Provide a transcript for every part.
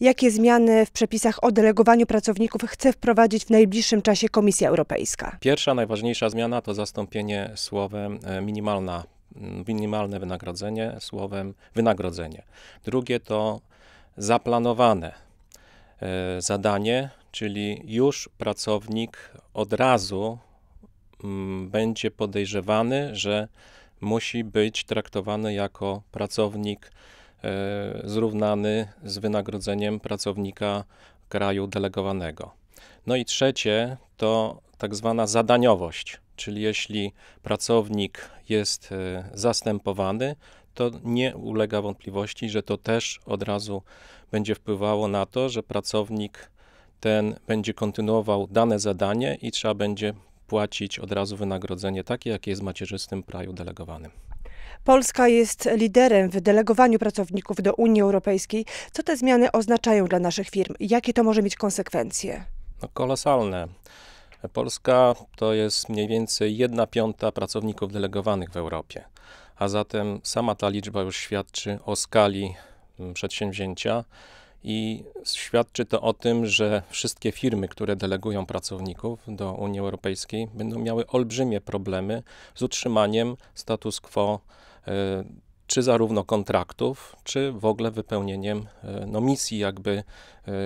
Jakie zmiany w przepisach o delegowaniu pracowników chce wprowadzić w najbliższym czasie Komisja Europejska? Pierwsza, najważniejsza zmiana to zastąpienie słowem e, minimalna, minimalne wynagrodzenie słowem wynagrodzenie. Drugie to zaplanowane e, zadanie, czyli już pracownik od razu będzie podejrzewany, że musi być traktowany jako pracownik E, zrównany z wynagrodzeniem pracownika kraju delegowanego. No i trzecie to tak zwana zadaniowość, czyli jeśli pracownik jest e, zastępowany, to nie ulega wątpliwości, że to też od razu będzie wpływało na to, że pracownik ten będzie kontynuował dane zadanie i trzeba będzie płacić od razu wynagrodzenie takie, jakie jest w macierzystym kraju delegowanym. Polska jest liderem w delegowaniu pracowników do Unii Europejskiej. Co te zmiany oznaczają dla naszych firm? Jakie to może mieć konsekwencje? No kolosalne. Polska to jest mniej więcej 1 piąta pracowników delegowanych w Europie, a zatem sama ta liczba już świadczy o skali mm, przedsięwzięcia i świadczy to o tym, że wszystkie firmy, które delegują pracowników do Unii Europejskiej, będą miały olbrzymie problemy z utrzymaniem status quo, e, czy zarówno kontraktów, czy w ogóle wypełnieniem e, no, misji, jakby,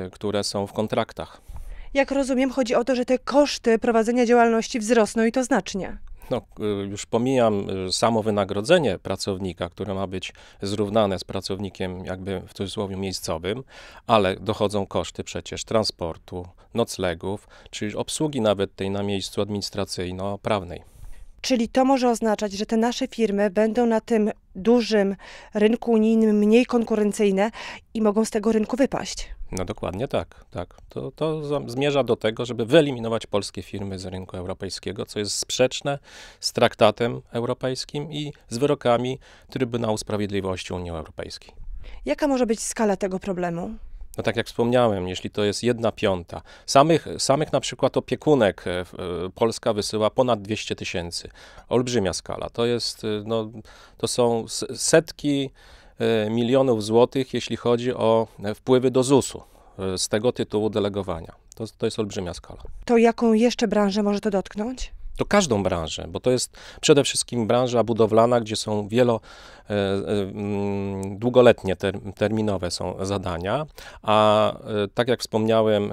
e, które są w kontraktach. Jak rozumiem, chodzi o to, że te koszty prowadzenia działalności wzrosną i to znacznie no, już pomijam y, samo wynagrodzenie pracownika, które ma być zrównane z pracownikiem jakby w cudzysłowie miejscowym, ale dochodzą koszty przecież transportu, noclegów, czyli obsługi nawet tej na miejscu administracyjno-prawnej. Czyli to może oznaczać, że te nasze firmy będą na tym dużym rynku unijnym mniej konkurencyjne i mogą z tego rynku wypaść. No dokładnie tak, tak. To, to zmierza do tego, żeby wyeliminować polskie firmy z rynku europejskiego, co jest sprzeczne z traktatem europejskim i z wyrokami Trybunału Sprawiedliwości Unii Europejskiej. Jaka może być skala tego problemu? No tak jak wspomniałem, jeśli to jest jedna piąta. Samych, samych na przykład opiekunek e, e, Polska wysyła ponad 200 tysięcy. Olbrzymia skala. To jest, e, no, to są setki E, milionów złotych, jeśli chodzi o e, wpływy do ZUS-u e, z tego tytułu delegowania. To, to jest olbrzymia skala. To jaką jeszcze branżę może to dotknąć? To każdą branżę, bo to jest przede wszystkim branża budowlana, gdzie są wielo, e, e, mm, długoletnie ter, terminowe są zadania, a e, tak jak wspomniałem,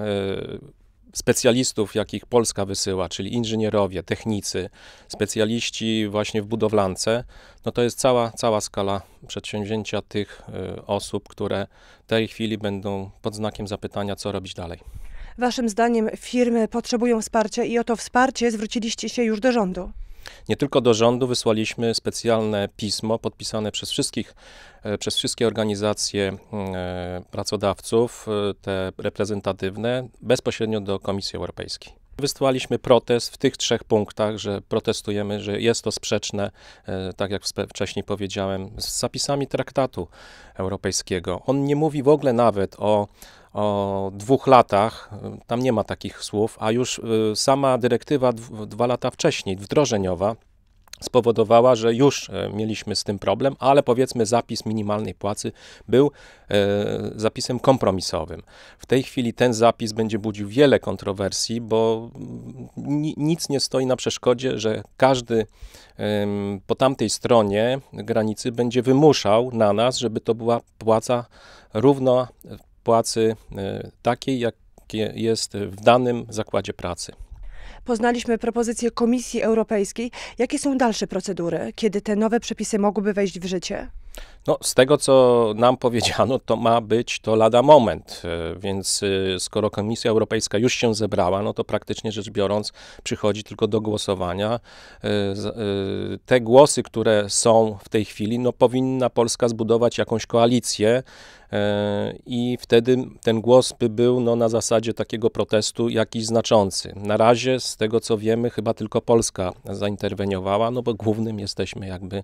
specjalistów, jakich Polska wysyła, czyli inżynierowie, technicy, specjaliści właśnie w budowlance, no to jest cała, cała skala przedsięwzięcia tych y, osób, które w tej chwili będą pod znakiem zapytania, co robić dalej. Waszym zdaniem firmy potrzebują wsparcia i o to wsparcie zwróciliście się już do rządu. Nie tylko do rządu wysłaliśmy specjalne pismo podpisane przez wszystkich, e, przez wszystkie organizacje e, pracodawców, e, te reprezentatywne, bezpośrednio do Komisji Europejskiej. Wysłaliśmy protest w tych trzech punktach, że protestujemy, że jest to sprzeczne, e, tak jak wcześniej powiedziałem, z zapisami traktatu europejskiego. On nie mówi w ogóle nawet o o dwóch latach, e, tam nie ma takich słów, a już e, sama dyrektywa dwa lata wcześniej, wdrożeniowa, spowodowała, że już e, mieliśmy z tym problem, ale powiedzmy zapis minimalnej płacy był e, zapisem kompromisowym. W tej chwili ten zapis będzie budził wiele kontrowersji, bo mm, nic nie stoi na przeszkodzie, że każdy po tamtej stronie granicy będzie wymuszał na nas, żeby to była płaca równa płacy e, takiej, jak jest w danym zakładzie pracy. Poznaliśmy propozycję Komisji Europejskiej. Jakie są dalsze procedury, kiedy te nowe przepisy mogłyby wejść w życie? No, z tego, co nam powiedziano, to ma być to lada moment, e, więc e, skoro Komisja Europejska już się zebrała, no to praktycznie rzecz biorąc przychodzi tylko do głosowania. E, te głosy, które są w tej chwili, no powinna Polska zbudować jakąś koalicję, E, i wtedy ten głos by był no, na zasadzie takiego protestu jakiś znaczący. Na razie z tego co wiemy chyba tylko Polska zainterweniowała, no bo głównym jesteśmy jakby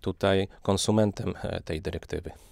tutaj konsumentem e, tej dyrektywy.